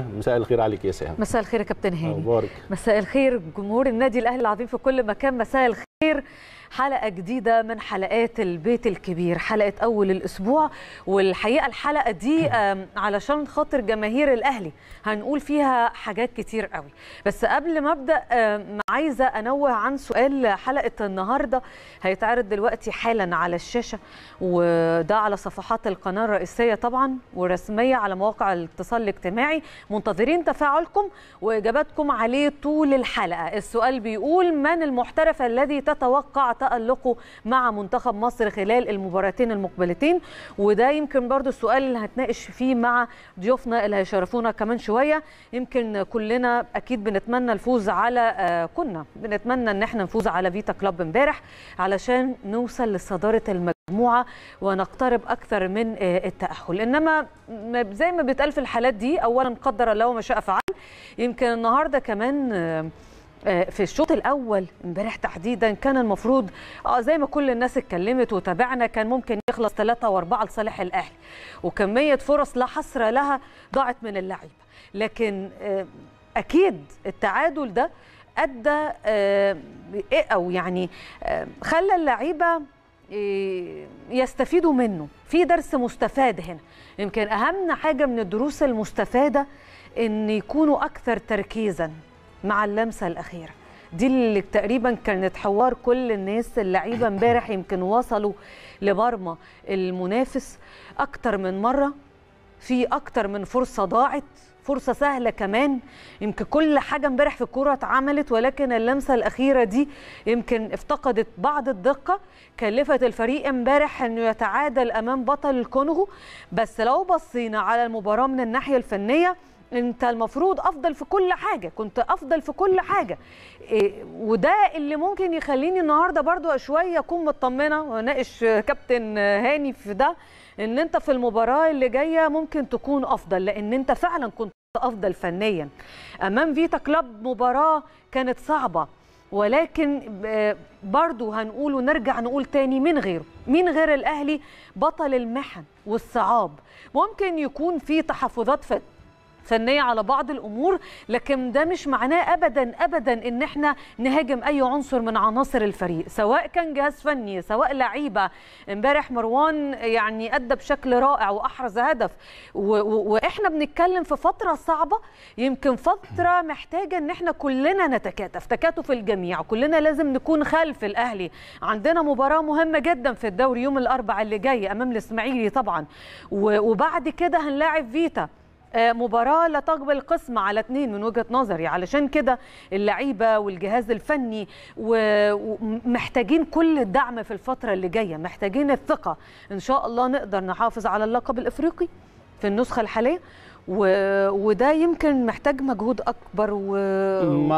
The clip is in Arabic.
مساء الخير عليك يا سهام مساء الخير يا كابتن هاني مبارك مساء الخير جمهور النادي الاهلي العظيم في كل مكان مساء الخير حلقة جديدة من حلقات البيت الكبير حلقة أول الأسبوع والحقيقة الحلقة دي علشان خاطر جماهير الأهلي هنقول فيها حاجات كتير قوي بس قبل ما أبدأ عايزة أنوه عن سؤال حلقة النهاردة هيتعرض دلوقتي حالا على الشاشة وده على صفحات القناة الرئيسية طبعا ورسمية على مواقع الاتصال الاجتماعي منتظرين تفاعلكم وإجاباتكم عليه طول الحلقة السؤال بيقول من المحترف الذي تتوقع تألقه مع منتخب مصر خلال المباراتين المقبلتين وده يمكن برضو السؤال اللي هتناقش فيه مع ضيوفنا اللي هيشرفونا كمان شوية يمكن كلنا أكيد بنتمنى الفوز على آه، كنا بنتمنى ان احنا نفوز على فيتا كلوب امبارح علشان نوصل لصدارة المجموعة ونقترب أكثر من آه، التأهل إنما زي ما بيتقال في الحالات دي أولا قدر الله ما شاء فعل يمكن النهارده كمان آه، آه، في الشوط الاول امبارح تحديدا كان المفروض اه زي ما كل الناس اتكلمت وتابعنا كان ممكن يخلص 3 و4 لصالح الاهلي وكميه فرص لا حصر لها ضاعت من اللعيبه لكن آه، اكيد التعادل ده ادى آه، او يعني خلى اللعيبه يستفيدوا منه في درس مستفاد هنا يمكن اهم حاجه من الدروس المستفاده ان يكونوا اكثر تركيزا مع اللمسه الاخيره دي اللي تقريبا كانت حوار كل الناس اللعيبه امبارح يمكن وصلوا لمرمى المنافس اكتر من مره في اكتر من فرصه ضاعت فرصه سهله كمان يمكن كل حاجه امبارح في الكوره اتعملت ولكن اللمسه الاخيره دي يمكن افتقدت بعض الدقه كلفت الفريق امبارح انه يتعادل امام بطل الكونغو بس لو بصينا على المباراه من الناحيه الفنيه انت المفروض افضل في كل حاجه كنت افضل في كل حاجه إيه وده اللي ممكن يخليني النهارده برضو شويه اكون مطمنه واناقش كابتن هاني في ده ان انت في المباراه اللي جايه ممكن تكون افضل لان انت فعلا كنت افضل فنيا امام فيتا كلاب مباراه كانت صعبه ولكن آه، برضو هنقول ونرجع نقول تاني من غيره من غير الاهلي بطل المحن والصعاب ممكن يكون في تحفظات فنيه على بعض الامور لكن ده مش معناه ابدا ابدا ان احنا نهاجم اي عنصر من عناصر الفريق سواء كان جهاز فني سواء لعيبه امبارح مروان يعني ادى بشكل رائع واحرز هدف واحنا بنتكلم في فتره صعبه يمكن فتره محتاجه ان احنا كلنا نتكاتف تكاتف الجميع كلنا لازم نكون خلف الاهلي عندنا مباراه مهمه جدا في الدوري يوم الأربع اللي جاي امام الاسماعيلي طبعا وبعد كده هنلاعب فيتا آه، مباراه لا تقبل قسم على اثنين من وجهه نظري علشان كده اللعيبه والجهاز الفني ومحتاجين كل الدعم في الفتره اللي جايه محتاجين الثقه ان شاء الله نقدر نحافظ على اللقب الافريقي في النسخه الحاليه و... وده يمكن محتاج مجهود اكبر و...